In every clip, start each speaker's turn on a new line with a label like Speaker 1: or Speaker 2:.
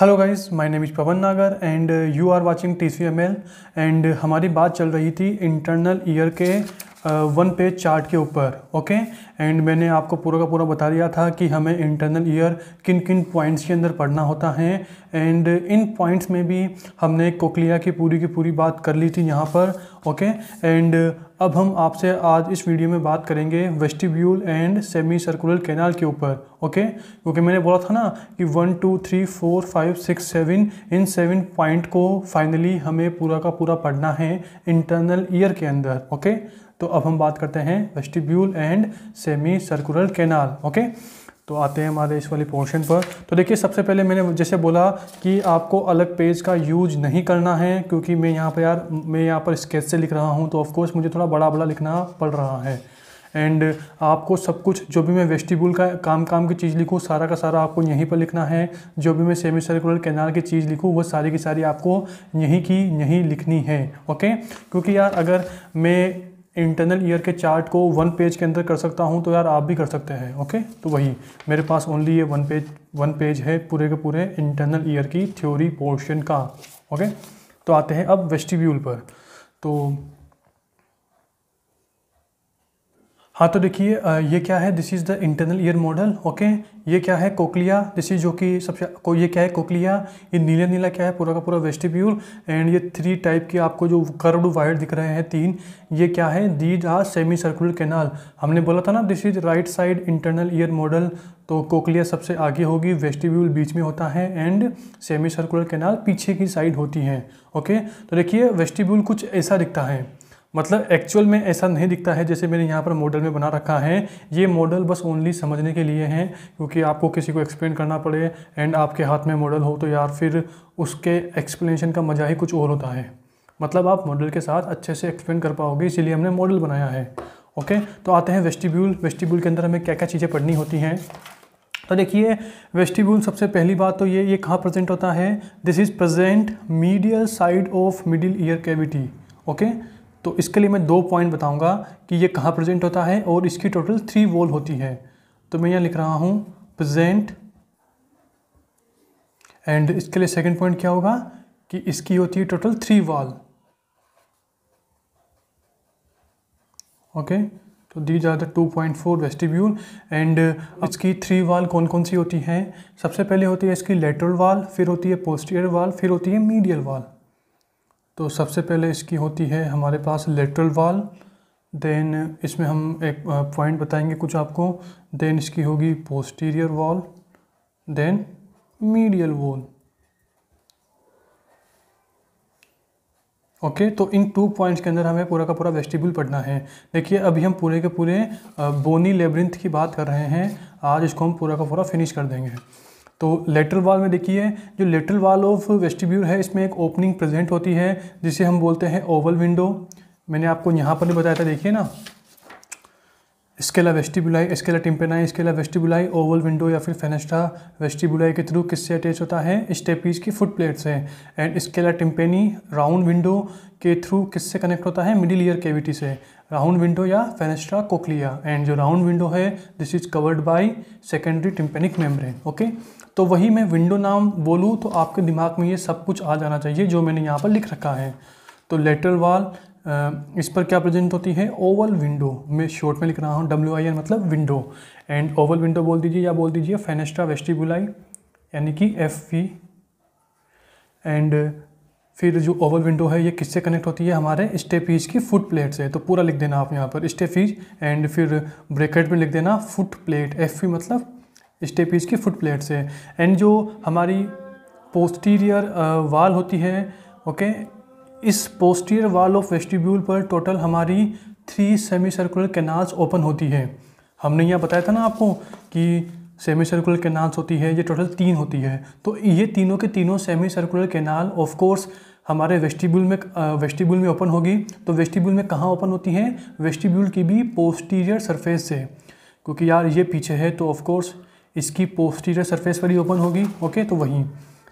Speaker 1: Hello guys my name is Pavan Nagar and you are watching T C M L and हमारी बात चल रही थी इंटरनल ईयर के वन पेज चार्ट के ऊपर ओके एंड मैंने आपको पूरा का पूरा बता दिया था कि हमें इंटरनल ईयर किन किन पॉइंट्स के अंदर पढ़ना होता है एंड इन पॉइंट्स में भी हमने कोकलिया की पूरी की पूरी बात कर ली थी यहाँ पर ओके एंड अब हम आपसे आज इस वीडियो में बात करेंगे vestibule and semi circular canal के ऊपर ओके क्योंकि मैंने बोला था ना कि one two three four five six seven in seven point को फाइनली हमें पूरा का पूरा पढ़ना है इंटरनल ईयर के अंदर ओके तो अब हम बात करते हैं vestibule and semi circular canal okay तो आते हैं हमारे इस वाले पोर्शन पर तो देखिए सबसे पहले मैंने जैसे बोला कि आपको अलग पेज का यूज नहीं करना है क्योंकि मैं यहाँ पर यार मैं यहाँ पर स्केच से लिख रहा हूँ तो ऑफ़कोर्स मुझे थोड़ा बड़ा बड़ा लिखना पड़ रहा है एंड आपको सब कुछ जो भी मैं वेस्टिबुल का काम काम की चीज़ लिखूँ सारा का सारा आपको यहीं पर लिखना है जो भी मैं सेमी सर्कुलर कैनाल की चीज़ लिखूँ वो सारी की सारी आपको यहीं की यहीं लिखनी है ओके क्योंकि यार अगर मैं इंटरनल ईयर के चार्ट को वन पेज के अंदर कर सकता हूँ तो यार आप भी कर सकते हैं ओके तो वही मेरे पास ओनली ये वन पेज वन पेज है पूरे के पूरे इंटरनल ईयर की थ्योरी पोर्शन का ओके तो आते हैं अब वेस्टिब्यूल पर तो हाँ तो देखिए ये क्या है this is the internal ear model okay ये क्या है कोकलिया दिस इज जो कि सबसे को ये क्या है कोकलिया ये नीला नीला क्या है पूरा का पूरा वेस्टिब्यूल एंड ये थ्री टाइप के आपको जो कर्व्ड वायर दिख रहे हैं तीन ये क्या है these are semi circular canal हमने बोला था ना this is right side internal ear model तो कोकलिया सबसे आगे होगी वेस्टिब्यूल बीच में होता है एंड सेमी सर्कुलर कैनाल पीछे की साइड होती है ओके तो देखिए वेस्टिब्यूल कुछ ऐसा दिखता है मतलब एक्चुअल में ऐसा नहीं दिखता है जैसे मैंने यहाँ पर मॉडल में बना रखा है ये मॉडल बस ओनली समझने के लिए हैं क्योंकि आपको किसी को एक्सप्लेन करना पड़े एंड आपके हाथ में मॉडल हो तो यार फिर उसके एक्सप्लेनेशन का मज़ा ही कुछ और होता है मतलब आप मॉडल के साथ अच्छे से एक्सप्लेन कर पाओगे इसीलिए हमने मॉडल बनाया है ओके तो आते हैं वेस्टिब्यूल वेस्टिब्यूल के अंदर हमें क्या क्या चीज़ें पढ़नी होती हैं तो देखिए वेस्टिब्यूल सबसे पहली बात तो ये ये कहाँ प्रेजेंट होता है this is present medial side of middle ear cavity okay तो इसके लिए मैं दो पॉइंट बताऊंगा कि ये कहाँ प्रेजेंट होता है और इसकी टोटल थ्री वॉल होती है तो मैं यहाँ लिख रहा हूँ प्रेजेंट एंड इसके लिए सेकंड पॉइंट क्या होगा कि इसकी होती है टोटल थ्री वॉल ओके तो दी जाता है two point four vestibule and इसकी थ्री वाल कौन कौन सी होती हैं सबसे पहले होती है इसकी लेटरल वाल फिर होती है पोस्टियर वाल फिर होती है मीडियल वाल तो सबसे पहले इसकी होती है हमारे पास लेटरल वाल देन इसमें हम एक पॉइंट बताएंगे कुछ आपको देन इसकी होगी posterior wall then medial wall okay okay, तो इन टू पॉइंट्स के अंदर हमें पूरा का पूरा वेस्टिबुल पढ़ना है देखिए अभी हम पूरे के पूरे बोनी लेबरिंथ की बात कर रहे हैं आज इसको हम पूरा का पूरा फिनिश कर देंगे तो लेटरल वाल में देखिए जो लेटरल वाल ऑफ वेस्टिब्यूल है इसमें एक ओपनिंग प्रेजेंट होती है जिसे हम बोलते हैं ओवल विंडो मैंने आपको यहाँ पर भी बताया था देखिए ना scala vestibuli scala tympani scala vestibuli oval window या फिर फेनेस्टा वेस्टिबुलाई के थ्रू किससे अटैच होता है स्टेपीज की फुट प्लेट से and scala tympani round window के थ्रू किससे कनेक्ट होता है मिडिल ईयर कैविटी से राउंड विंडो या फेनेस्ट्रा कोकलिया एंड जो राउंड विंडो है this is covered by secondary tympanic membrane okay तो वही मैं विंडो नाम बोलूँ तो आपके दिमाग में ये सब कुछ आ जाना चाहिए जो मैंने यहाँ पर लिख रखा है तो लेटर वाल इस पर क्या प्रेजेंट होती है ओवल विंडो मैं शॉर्ट में लिख रहा हूँ डब्ल्यू आई एन मतलब विंडो एंड ओवल विंडो बोल दीजिए या बोल दीजिए फेनेस्ट्रा वेस्टिबुलाई यानी कि एफ वी एंड फिर जो ओवल विंडो है ये किससे कनेक्ट होती है हमारे स्टेपीज की फुट प्लेट से तो पूरा लिख देना आप यहाँ पर स्टेपीज एंड फिर ब्रेकेट में लिख देना फुट प्लेट एफ वी मतलब स्टेपीज की फुट प्लेट से एंड जो हमारी पोस्टीरियर वाल होती है ओके इस पोस्टीरियर वाल ऑफ वेस्टिब्यूल पर टोटल हमारी three semi circular canals open होती है हमने यहाँ बताया था ना आपको कि सेमी सर्कुलर कैनाल्स होती है ये टोटल तीन होती है तो ये तीनों के तीनों semi circular canal of course हमारे वेस्टिब्यूल में वेस्टिब्यूल में ओपन होगी तो वेस्टिब्यूल में कहाँ ओपन होती हैं वेस्टिब्यूल की भी पोस्टीरियर सरफेस से क्योंकि यार ये पीछे है तो ऑफ कोर्स इसकी पोस्टीरियर सरफेस वाली ओपन होगी ओके तो वहीं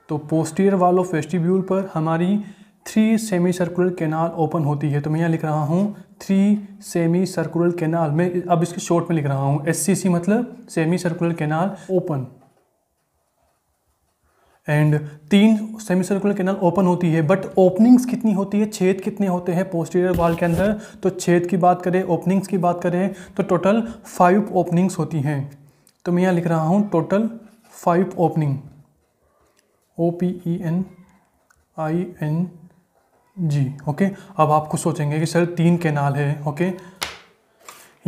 Speaker 1: तो पोस्टीरियर वालो फेस्टिब्यूल पर हमारी three semi circular canal open होती है तो मैं यहाँ लिख रहा हूँ थ्री सेमी सर्कुलर कैनाल मैं अब इसके शॉर्ट में लिख रहा हूँ एस मतलब semi circular canal open and तीन सेमी सर्कुलर कैनल ओपन होती है बट ओपनिंग्स कितनी होती है छेद कितने होते हैं पोस्टीरियर वाल के अंदर तो छेद की बात करें ओपनिंग्स की बात करें तो टोटल फाइव ओपनिंग्स होती हैं तो मैं यहाँ लिख रहा हूँ total five opening O P E N I N G okay अब आपको सोचेंगे कि सर तीन कैनाल है ओके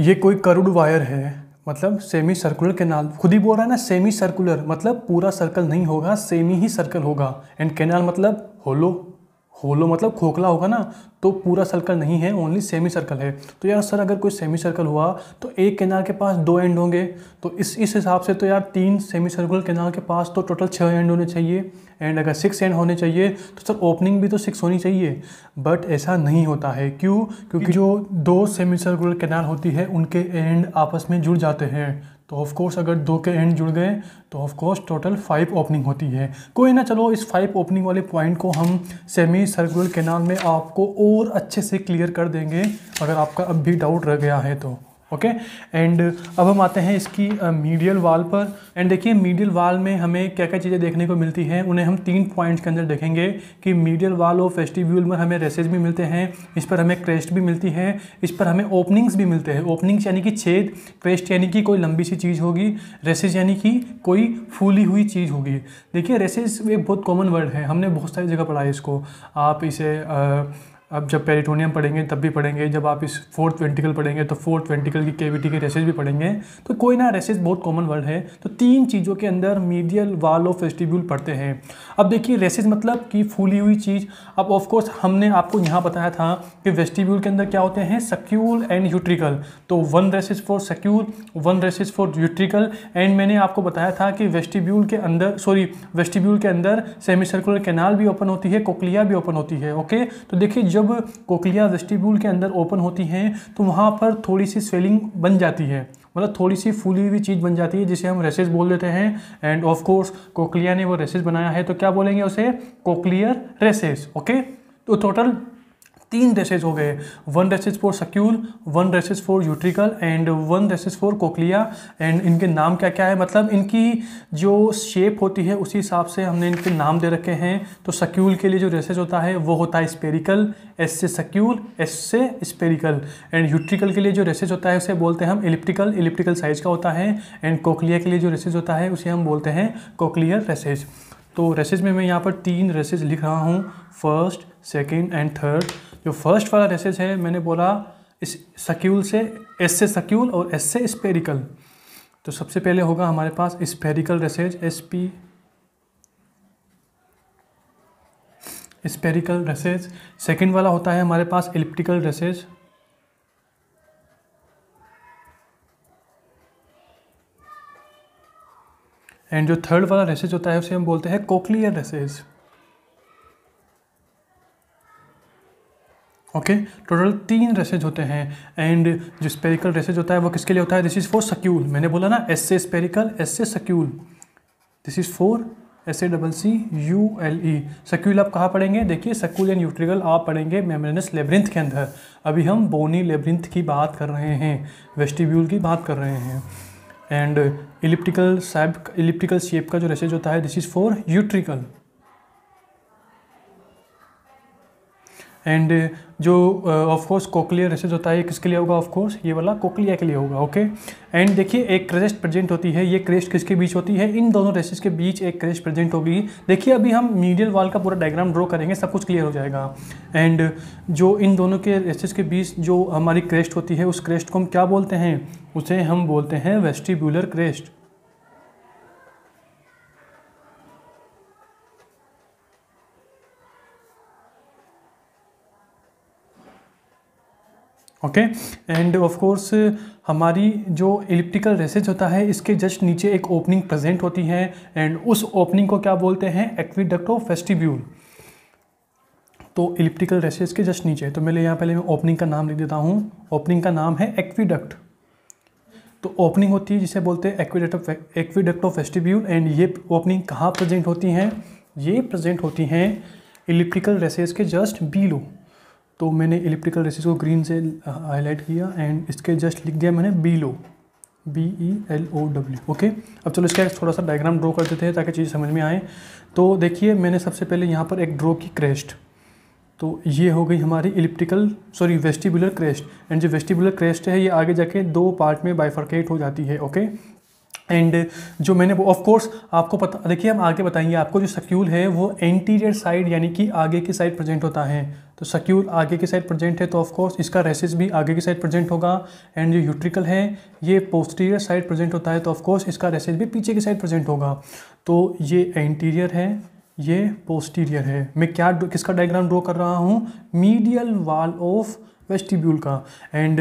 Speaker 1: ये कोई करुड़ वायर है मतलब सेमी सर्कुलर कैनाल खुद ही बोल रहा है ना सेमी सर्कुलर मतलब पूरा सर्कल नहीं होगा सेमी ही सर्कल होगा एंड कैनाल मतलब होलो होलो मतलब खोखला होगा ना तो पूरा सर्कल नहीं है ओनली सेमी सर्कल है तो यार सर अगर कोई सेमी सर्कल हुआ तो एक किनार के पास दो एंड होंगे तो इस इस हिसाब से तो यार तीन सेमी सर्कुलर किनार के पास तो टोटल छः एंड होने चाहिए एंड अगर सिक्स एंड होने चाहिए तो सर ओपनिंग भी तो सिक्स होनी चाहिए बट ऐसा नहीं होता है क्यों क्योंकि जो दो सेमी सर्कुलर कैनाल होती है उनके एंड आपस में जुड़ जाते हैं तो ऑफ कोर्स अगर दो के एंड जुड़ गए तो of course total five opening होती है कोई ना चलो इस फाइव ओपनिंग वाले पॉइंट को हम सेमी सर्कुलर कैनाल में आपको और अच्छे से क्लियर कर देंगे अगर आपका अब भी डाउट रह गया है तो ओके okay? एंड अब हम आते हैं इसकी मीडियल वाल पर एंड देखिए मीडियल वाल में हमें क्या क्या चीज़ें देखने को मिलती हैं उन्हें हम तीन पॉइंट्स के अंदर देखेंगे कि मीडियल वाल ऑफ फेस्टिव्यूल में हमें रेसेज भी मिलते हैं इस पर हमें क्रेस्ट भी मिलती है इस पर हमें ओपनिंग्स भी मिलते हैं ओपनिंग्स यानी कि छेद क्रेस्ट यानी कि कोई लंबी सी चीज़ होगी रेसेज यानी कि कोई फूली हुई चीज़ होगी देखिए रेसेज एक बहुत कॉमन वर्ड है हमने बहुत सारी जगह पढ़ा है इसको आप इसे uh, अब जब पेरिटोनियम पढ़ेंगे तब भी पढ़ेंगे जब आप इस फोर्थ वेंटिकल पढ़ेंगे तो फोर्थ वेंटिकल की केविटी के रेसेस भी पढ़ेंगे तो कोई ना रेसेज बहुत कॉमन वर्ड है तो तीन चीज़ों के अंदर मीडियल वाल ऑफ वेस्टिब्यूल पढ़ते हैं अब देखिए रेसेज मतलब कि फूली हुई चीज़ अब ऑफकोर्स हमने आपको यहाँ बताया था कि वेस्टिब्यूल के अंदर क्या होते हैं सक्यूल एंड यूट्रिकल तो one recess for saccule one recess for utricle and मैंने आपको बताया था कि वेस्टिब्यूल के अंदर सॉरी वेस्टिब्यूल के अंदर सेमी सर्कुलर कैनाल भी ओपन होती है कोकलिया भी ओपन होती है ओके तो देखिए जब कोकलिया वेस्टिब्यूल के अंदर ओपन होती हैं तो वहाँ पर थोड़ी सी स्वेलिंग बन जाती है मतलब थोड़ी सी फूली हुई चीज़ बन जाती है जिसे हम रेसेस बोल देते हैं एंड ऑफ कोर्स कोकलिया ने वो रेसेस बनाया है तो क्या बोलेंगे उसे कोकलियर रेसेस ओके तो टोटल तीन रेसेज हो गए one recess for saccule one recess for utricle and one recess for cochlea and इनके नाम क्या क्या है मतलब इनकी जो शेप होती है उसी हिसाब से हमने इनके नाम दे रखे हैं तो सक्यूल के लिए जो रेसेज होता है वो होता है स्पेरिकल एस से सक्यूल एस से स्पेरिकल एंड यूट्रिकल के लिए जो रेसेज होता है उसे बोलते हैं हम इलिप्टिकल इलिप्टिकल साइज का होता है एंड कोकलिया के लिए जो रेसेज होता है उसे हम बोलते हैं कोकलियर रेसेज तो रेसेज में मैं यहाँ पर तीन रेसेज लिख रहा हूँ फर्स्ट सेकेंड एंड थर्ड जो फर्स्ट वाला रेसेस है मैंने बोला इस सक्यूल से एस से सक्यूल और एस से स्पेरिकल तो सबसे पहले होगा हमारे पास spherical recess S P spherical recess second वाला होता है हमारे पास इलिप्टिकल रेसेज एंड जो थर्ड वाला रेसेज होता है उसे हम बोलते हैं कोकलियर रेसेज ओके टोटल तीन रेसेज होते हैं एंड जो स्पेरिकल रेसेज होता है वो किसके लिए होता है दिस इज़ फॉर सक्यूल मैंने बोला ना एस से स्पेरिकल एस से saccule this is for S A double C U L E saccule आप कहाँ पढ़ेंगे देखिए सक्यूल एंड न्यूट्रिकल आप पढ़ेंगे मेम्रेनस लेब्रिंथ के अंदर अभी हम बोनी लेब्रिंथ की बात कर रहे हैं वेस्टिब्यूल की बात कर रहे हैं एंड इलिप्टिकल साइब इलिप्टिकल शेप का जो रेसेज होता है this is for utricle and uh, जो ऑफ कोर्स कोकलियर रेसेज होता है किसके लिए होगा ऑफ कोर्स ये वाला कोकलिया के लिए होगा ओके एंड देखिए एक क्रेस्ट प्रेजेंट होती है ये क्रेस्ट किसके बीच होती है इन दोनों रेसेस के बीच एक क्रेस्ट प्रेजेंट होगी देखिए अभी हम मीडियल वाल का पूरा डायग्राम ड्रॉ करेंगे सब कुछ क्लियर हो जाएगा एंड uh, जो इन दोनों के रेसेस के बीच जो हमारी क्रेस्ट होती है उस क्रेस्ट को हम क्या बोलते हैं उसे हम बोलते हैं vestibular crest okay and of course हमारी जो इलिप्टिकल रेसेज होता है इसके जस्ट नीचे एक ओपनिंग प्रेजेंट होती है एंड उस ओपनिंग को क्या बोलते हैं एक्विडक्टो फेस्टिब्यूल तो इलिप्टिकल रेसेज के जस्ट नीचे तो मेरे यहाँ पहले मैं ओपनिंग का नाम लिख देता हूँ ओपनिंग का नाम है एक्विडक्ट तो ओपनिंग होती है जिसे बोलते हैं aqueduct aqueduct of vestibule and ये ओपनिंग कहाँ प्रेजेंट होती हैं ये प्रेजेंट होती हैं इलिप्टिकल रेसेज के जस्ट बिलो तो मैंने इलेक्ट्रिकल रेसिस को ग्रीन से हाईलाइट uh, किया एंड इसके जस्ट लिख दिया मैंने below B E L O W okay अब चलो इसका थोड़ा सा डायग्राम ड्रॉ कर देते हैं ताकि चीज़ समझ में आए तो देखिए मैंने सबसे पहले यहाँ पर एक ड्रॉ की क्रेस्ट तो ये हो गई हमारी elliptical sorry vestibular crest and जो वेस्टिबुलर क्रेस्ट है ये आगे जाके दो पार्ट में बाइफर्केट हो जाती है ओके एंड जो मैंने ऑफ कोर्स आपको पता देखिए हम आगे बताएंगे आपको जो सक्यूल है वो एंटीरियर साइड यानी कि आगे की साइड प्रेजेंट होता है तो सक्यूल आगे की साइड प्रेजेंट है तो ऑफ कोर्स इसका रेसिस भी आगे की साइड प्रेजेंट होगा एंड जो यूट्रिकल है ये पोस्टीरियर साइड प्रेजेंट होता है तो ऑफ कोर्स इसका रेसिस भी पीछे की साइड प्रेजेंट होगा तो ये एंटीरियर है ये पोस्टीरियर है मैं क्या किसका डायग्राम ड्रॉ कर रहा हूँ मीडियल वाल ऑफ वेस्टिब्यूल का एंड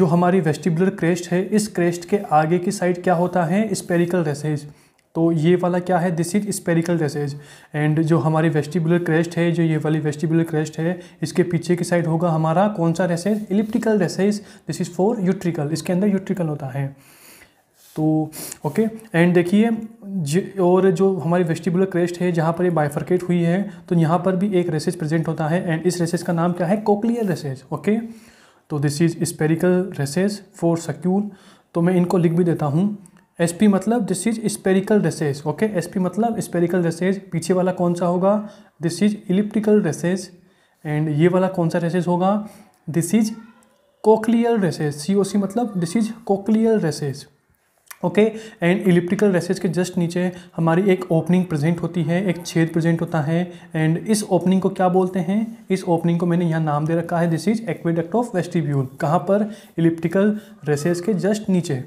Speaker 1: जो हमारी वेस्टिबुलर क्रेस्ट है इस क्रेस्ट के आगे की साइड क्या होता है स्पेरिकल रेसेज तो ये वाला क्या है this is spherical recess and जो हमारी वेस्टिबुलर क्रेस्ट है जो ये वाली वेस्टिबुलर क्रेस्ट है इसके पीछे की साइड होगा हमारा कौन सा recess elliptical recess this is for utricle इसके अंदर यूट्रिकल होता है तो ओके एंड देखिए और जो हमारी वेस्टिबुलर क्रेस्ट है जहाँ पर ये बाइफर्केट हुई है तो यहाँ पर भी एक रेसेज प्रेजेंट होता है एंड इस रेसेज का नाम क्या है कोकलियर रेसेस ओके तो this is spherical recess for saccule तो मैं इनको लिख भी देता हूँ एस पी मतलब this is spherical recess okay S P मतलब स्पेरिकल रेसेज पीछे वाला कौन सा होगा this is elliptical recess and ये वाला कौन सा रेसेस होगा this is cochlear recess C O C मतलब this is cochlear recess okay and elliptical recess के जस्ट नीचे हमारी एक ओपनिंग प्रेजेंट होती है एक छेद प्रेजेंट होता है एंड इस ओपनिंग को क्या बोलते हैं इस ओपनिंग को मैंने यहाँ नाम दे रखा है this is aqueduct of vestibule कहाँ पर इलिप्टिकल रेसेज के जस्ट नीचे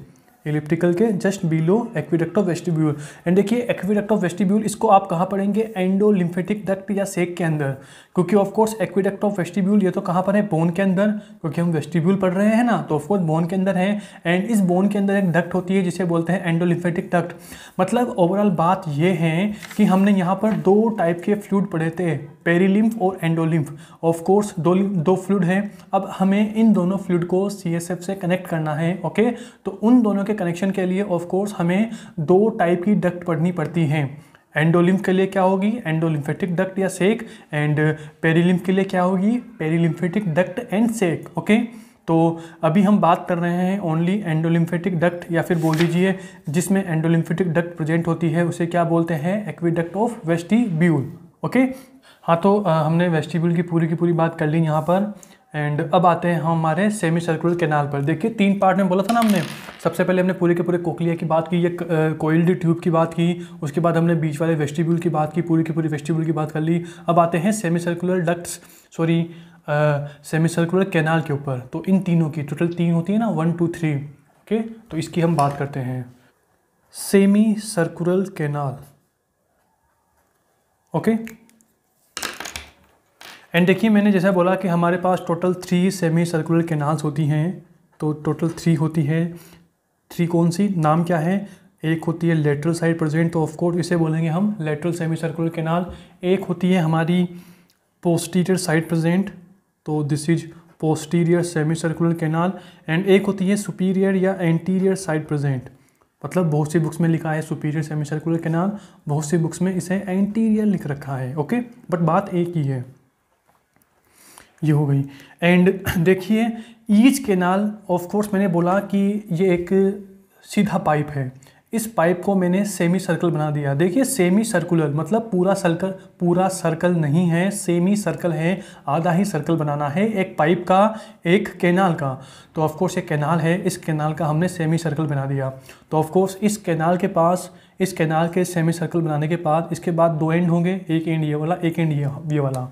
Speaker 1: इलिप्टिकल के just below aqueduct of vestibule and देखिए एक्विडक्ट ऑफ वेस्टिब्यूल इसको आप कहाँ पढ़ेंगे एंडोलिम्फेटिक डक्ट या सेक के अंदर क्योंकि ऑफकोर्स एक्विडक्ट ऑफ वेस्टिब्यूल ये तो कहाँ पर है बोन के अंदर क्योंकि हम वेस्टिब्यूल पढ़ रहे हैं ना तो ऑफकोर्स बोन के अंदर है एंड इस बोन के अंदर एक डक्ट होती है जिसे बोलते हैं एंडोलिम्फेटिक डक्ट मतलब ओवरऑल बात यह है कि हमने यहाँ पर दो टाइप के फ्लूड पढ़े थे पेरीलिम्फ और एंडोलिम्फ ऑफकोर्स दो दो फ्लूड हैं अब हमें इन दोनों फ्लूड को सी से कनेक्ट करना है ओके तो उन दोनों के कनेक्शन के लिए ऑफ कोर्स हमें दो टाइप की डक्ट पढ़नी पड़ती हैं एंडोलिम्फ के लिए क्या होगी एंडोलिम्फेटिक डक्ट या सेक एंड पेरीलिम्फ के लिए क्या होगी perilymphatic duct and sac okay तो अभी हम बात कर रहे हैं ओनली एंडोलिम्फेटिक डक्ट या फिर बोल दीजिए जिसमें एंडोलिम्फेटिक डक्ट प्रेजेंट होती है उसे क्या बोलते हैं एक्विडक्ट ऑफ वेस्टिब्यूल ओके हाँ तो आ, हमने वेस्टिब्यूल की पूरी की पूरी बात कर ली यहाँ पर एंड अब आते हैं हम हमारे सेमी सर्कुलर कैनाल पर देखिए तीन पार्ट में बोला था ना हमने सबसे पहले हमने पूरे के पूरे कोकलिया की बात की ये कोइल्ड ट्यूब की बात की उसके बाद हमने बीच वाले वेस्टिब्यूल की बात की पूरी की पूरी वेस्टिब्यूल की बात कर ली अब आते हैं semi circular ducts sorry semi circular canal के ऊपर तो इन तीनों की टोटल तीन होती है ना वन टू थ्री ओके तो इसकी हम बात करते हैं semi circular canal okay and देखिए मैंने जैसा बोला कि हमारे पास total three semi circular canals होती हैं तो टोटल थ्री होती है थ्री कौन सी नाम क्या है एक होती है लेटरल साइड प्रेजेंट तो ऑफकोर्स इसे बोलेंगे हम लेटरल सेमी सर्कुलर कैनाल एक होती है हमारी पोस्टीरियर साइड प्रेजेंट तो this is posterior semi circular canal and एक होती है सुपीरियर या एंटीरियर साइड प्रेजेंट मतलब बहुत सी बुक्स में लिखा है सुपीरियर सेमी सर्कुलर कैनाल बहुत सी बुक्स में इसे एंटीरियर लिख रखा है ओके बट बात एक ही है ये हो गई एंड देखिए ईच केनाल ऑफ कोर्स मैंने बोला कि ये एक सीधा पाइप है इस पाइप को मैंने सेमी सर्कल बना दिया देखिए सेमी सर्कुलर मतलब पूरा सर्कल पूरा सर्कल नहीं है सेमी सर्कल है आधा ही सर्कल बनाना है एक पाइप का एक केनाल का तो ऑफ कोर्स एक कैनाल है इस कैनाल का हमने सेमी सर्कल बना दिया तो ऑफ कोर्स इस केनाल के पास इस कैनाल के सेमी सर्कल बनाने के बाद इसके बाद दो एंड होंगे एक एंड ये वाला एक एंड ये ये वाला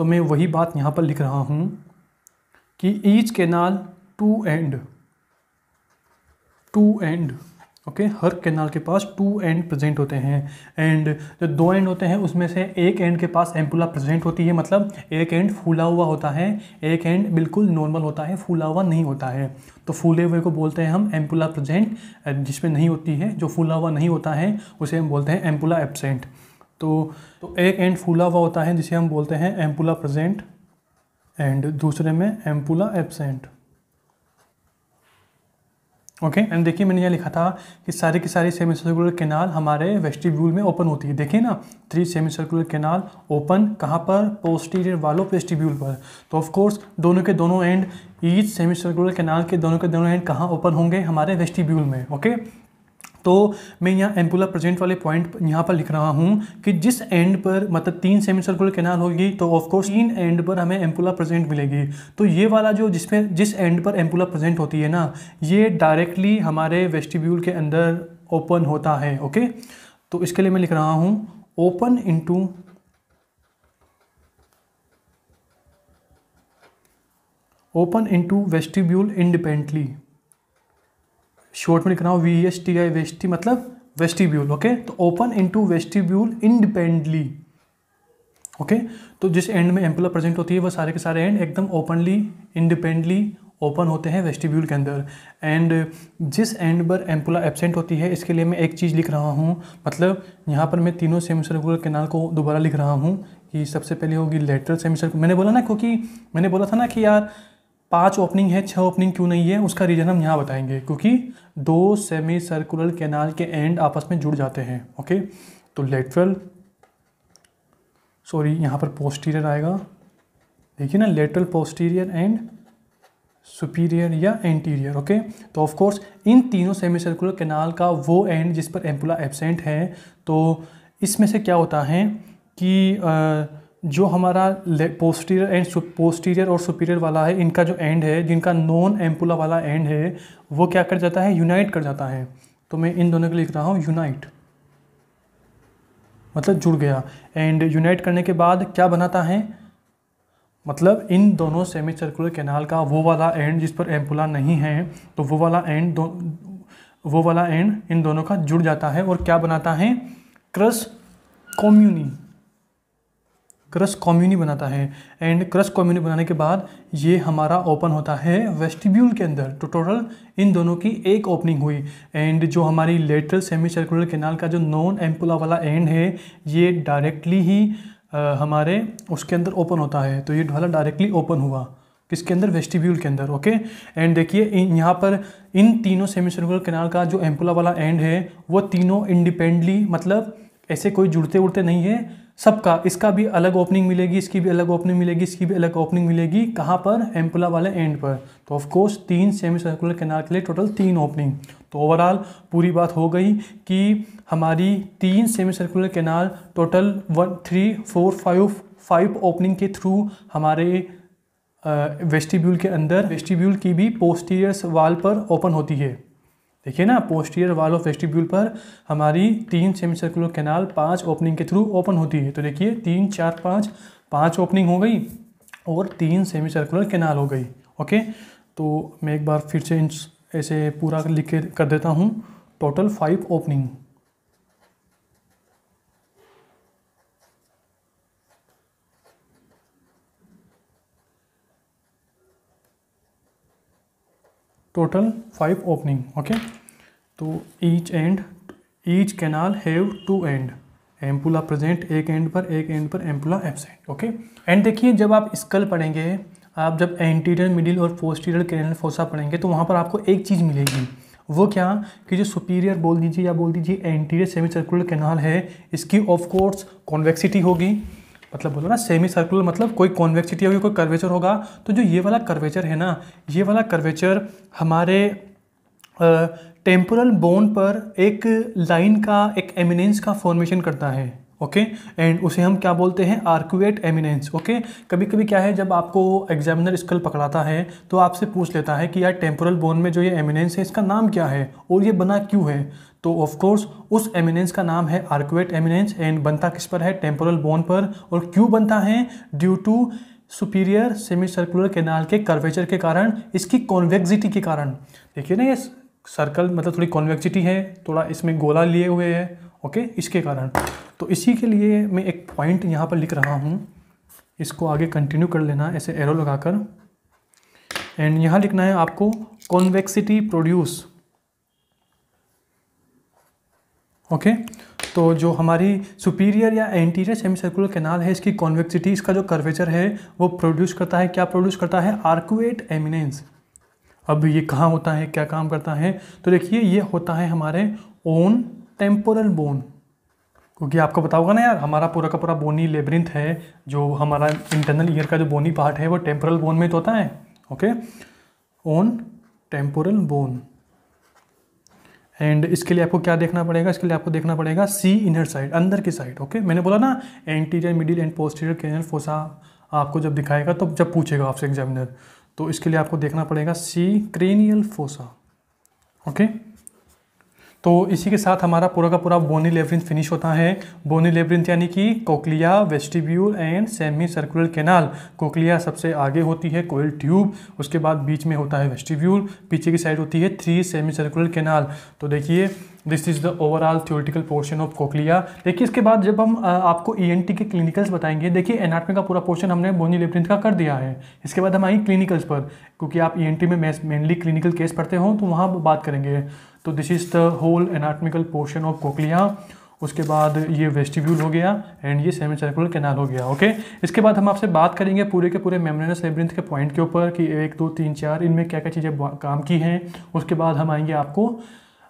Speaker 1: तो मैं वही बात यहाँ पर लिख रहा हूँ कि each canal two end two end okay हर कैनाल के पास टू एंड प्रेजेंट होते हैं एंड जो दो एंड होते हैं उसमें से एक एंड के पास एम्पुला प्रेजेंट होती है मतलब एक एंड फूला हुआ होता है एक एंड बिल्कुल नॉर्मल होता है फूला हुआ नहीं होता है तो फूले हुए को बोलते हैं हम एम्पुला प्रेजेंट जिसमें नहीं होती है जो फूला हुआ नहीं होता है उसे हम बोलते हैं एम्पुला एबसेंट तो, तो एक एंड फूला हुआ होता है जिसे हम बोलते हैं एम्पुला प्रेजेंट एंड दूसरे में एम्पुला एबसेंट ओके एंड देखिए मैंने यहाँ लिखा था कि सारे की सारी सेमी सर्कुलर केनाल हमारे वेस्टिब्यूल में ओपन होती है देखिए ना three semi circular canal open कहाँ पर पोस्टीरियर वालो वेस्टिब्यूल पर तो ऑफ कोर्स दोनों के दोनों end each semi circular canal के दोनों के दोनों एंड कहाँ ओपन होंगे हमारे वेस्टिब्यूल में ओके तो मैं यहाँ एम्पुला प्रेजेंट वाले पॉइंट यहाँ पर लिख रहा हूँ कि जिस एंड पर मतलब तीन सेमी सर्कुलर कैनाल होगी तो ऑफकोर्स तीन एंड पर हमें एम्पुला प्रेजेंट मिलेगी तो ये वाला जो जिसमें जिस एंड पर एम्पुला प्रेजेंट होती है ना ये डायरेक्टली हमारे वेस्टिब्यूल के अंदर ओपन होता है ओके तो इसके लिए मैं लिख रहा हूँ open into open into vestibule independently short में लिख रहा हूँ V S T I vesti मतलब वेस्टिब्यूल ओके तो open into vestibule independently okay तो जिस एंड में एम्पुला प्रेजेंट होती है वह सारे के सारे एंड एकदम ओपनली इंडिपेंडली ओपन होते हैं वेस्टिब्यूल के अंदर एंड जिस एंड पर एम्पुला एबसेंट होती है इसके लिए मैं एक चीज़ लिख रहा हूँ मतलब यहाँ पर मैं तीनों सेमी सर्कुलर कैनाल को दोबारा लिख रहा हूँ कि सबसे पहले होगी लेटरल सेमी सर्कुलर मैंने बोला ना क्योंकि मैंने बोला था ना कि यार पांच ओपनिंग है छह ओपनिंग क्यों नहीं है उसका रीज़न हम यहाँ बताएंगे क्योंकि दो सेमी सर्कुलर कैनाल के एंड आपस में जुड़ जाते हैं ओके तो लेटरल सॉरी यहाँ पर पोस्टीरियर आएगा देखिए ना लेटरल पोस्टीरियर एंड सुपीरियर या एंटीरियर ओके तो ऑफ कोर्स इन तीनों सेमी सर्कुलर कैनाल का वो एंड जिस पर एम्पुला एबसेंट है तो इसमें से क्या होता है कि आ, जो हमारा पोस्टीरियर एंड पोस्टीरियर और सुपीरियर वाला है इनका जो एंड है जिनका नॉन एम्पुला वाला एंड है वो क्या कर जाता है यूनाइट कर जाता है तो मैं इन दोनों को लिख रहा हूँ यूनाइट मतलब जुड़ गया एंड यूनाइट करने के बाद क्या बनाता है मतलब इन दोनों सेमी सर्कुलर कैनाल का वो वाला एंड जिस पर एम्पुला नहीं है तो वो वाला एंड वो वाला एंड इन दोनों का जुड़ जाता है और क्या बनाता है क्रस कॉम्यूनी क्रस कॉम्यूनी बनाता है एंड क्रस कॉम्यूनी बनाने के बाद ये हमारा ओपन होता है वेस्टिब्यूल के अंदर तो टोटल इन दोनों की एक ओपनिंग हुई एंड जो हमारी लेटरल सेमी सर्कुलर केनाल का जो नॉन एम्पुला वाला एंड है ये डायरेक्टली ही आ, हमारे उसके अंदर ओपन होता है तो ये ढाला डायरेक्टली ओपन हुआ किसके अंदर वेस्टिब्यूल के अंदर ओके एंड देखिए यहाँ पर इन तीनों सेमी सर्कुलर केनाल का जो एम्पुला वाला एंड है वो तीनों इंडिपेंडली मतलब ऐसे कोई जुड़ते उड़ते नहीं है सबका इसका भी अलग ओपनिंग मिलेगी इसकी भी अलग ओपनिंग मिलेगी इसकी भी अलग ओपनिंग मिलेगी कहाँ पर एम्पुला वाले एंड पर तो ऑफकोर्स तीन सेमी सर्कुलर कैनाल के लिए टोटल तीन ओपनिंग तो ओवरऑल पूरी बात हो गई कि हमारी तीन semi circular canal total one three four five five opening के थ्रू हमारे वेस्टिब्यूल uh, के अंदर वेस्टिब्यूल की भी पोस्टीरियर्स वाल पर ओपन होती है देखिए ना पोस्टियर वालो फेस्टिब्यूल पर हमारी तीन सेमी सर्कुलर कैनाल पांच ओपनिंग के थ्रू ओपन होती है तो देखिए तीन चार पाँच पाँच ओपनिंग हो गई और तीन सेमी सर्कुलर कैनाल हो गई ओके तो मैं एक बार फिर से ऐसे पूरा लिख के कर देता हूँ total five opening total five opening okay तो each end each canal have two end ampulla present एक एंड पर एक एंड पर एम्पुला एबसेंट ओके एंड देखिए जब आप स्कल पढ़ेंगे आप जब एंटीरियर मिडिल और पोस्टीरियर कैनल फोसा पढ़ेंगे तो वहाँ पर आपको एक चीज़ मिलेगी वो क्या कि जो सुपीरियर बोल दीजिए या बोल दीजिए एंटीरियर सेमी सर्कुलर कैनाल है इसकी ऑफकोर्स कॉन्वेक्सिटी होगी मतलब बोलो ना सेमी सर्कुलर मतलब कोई कॉन्वेक्सिटी होगी कोई कर्वेचर होगा तो जो ये वाला कर्वेचर है ना ये वाला कर्वेचर हमारे टेम्पोरल बोन पर एक लाइन का एक एमिनेंस का फॉर्मेशन करता है ओके okay? एंड उसे हम क्या बोलते हैं आर्कुएट एमिनेंस ओके कभी कभी क्या है जब आपको एग्जामिनर स्कल पकड़ाता है तो आपसे पूछ लेता है कि यार टेम्पोरल बोन में जो ये एमिनेंस है इसका नाम क्या है और ये बना क्यों है तो ऑफ कोर्स उस एमिनेंस का नाम है आर्कुएट एमिनेंस एंड बनता किस पर है टेम्पोरल बोन पर और क्यों बनता है due to superior semi circular canal के कर्वेचर के कारण इसकी कॉन्वेक्सिटी के कारण देखिए ना ये सर्कल मतलब थोड़ी कॉन्वेक्सिटी है थोड़ा इसमें गोला लिए हुए है ओके इसके कारण तो इसी के लिए मैं एक पॉइंट यहाँ पर लिख रहा हूँ इसको आगे कंटिन्यू कर लेना ऐसे एरो लगाकर एंड यहाँ लिखना है आपको कॉन्वेक्सिटी प्रोड्यूस ओके तो जो हमारी सुपीरियर या एंटीरियर सेमी सर्कुलर कैनाल है इसकी कॉन्वेक्सिटी इसका जो कर्वेचर है वो प्रोड्यूस करता है क्या प्रोड्यूस करता है आर्कुएट एमिनेंस अब ये कहाँ होता है क्या काम करता है तो देखिए ये होता है हमारे ओन टेम्पोरल बोन क्योंकि आपको बताओगा ना यार हमारा पूरा का पूरा बोनी लेबरिंथ है जो हमारा इंटरनल ईयर का जो बोनी पार्ट है वो टेम्पोरल बोन में तो होता है okay on temporal bone and इसके लिए आपको क्या देखना पड़ेगा इसके लिए आपको देखना पड़ेगा सी इनर साइड अंदर की साइड ओके मैंने बोला ना anterior middle and posterior cranial fossa आपको जब दिखाएगा तो जब पूछेगा आपसे एग्जामिनर तो इसके लिए आपको देखना पड़ेगा सी क्रेनियल फोसा ओके तो इसी के साथ हमारा पूरा का पूरा बोनी लेब्रिंथ फिनिश होता है बोनी लेब्रिंथ यानी कि cochlea vestibule and semi circular canal cochlea सबसे आगे होती है कोयल ट्यूब उसके बाद बीच में होता है वेस्टिब्यूल पीछे की साइड होती है थ्री सेमी सर्कुलर केनाल तो देखिए this is the overall theoretical portion of cochlea देखिए इसके बाद जब हम आपको ई e के क्लिनिकल्स बताएंगे देखिए एनाटमी का पूरा पोर्शन हमने बोनी लेबरिंथ का कर दिया है इसके बाद हम आएंगे क्लिनिकल्स पर क्योंकि आप ई e में मेनली क्लिनिकल केस पढ़ते हो तो वहाँ बात करेंगे तो this is the whole anatomical portion of cochlea उसके बाद ये वेस्टिब्यूल हो गया एंड ये सेमी सर्कुलर कैनाल हो गया ओके इसके बाद हम आपसे बात करेंगे पूरे के पूरे मेमोरेनस लेब्रिंथ के पॉइंट के ऊपर कि एक दो तीन चार इनमें क्या क्या चीज़ें काम की हैं उसके बाद हम आएंगे आपको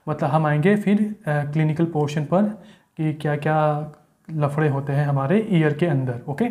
Speaker 1: मतलब हम आएंगे फिर क्लिनिकल पोर्शन पर कि क्या क्या लफड़े होते हैं हमारे ईयर के अंदर ओके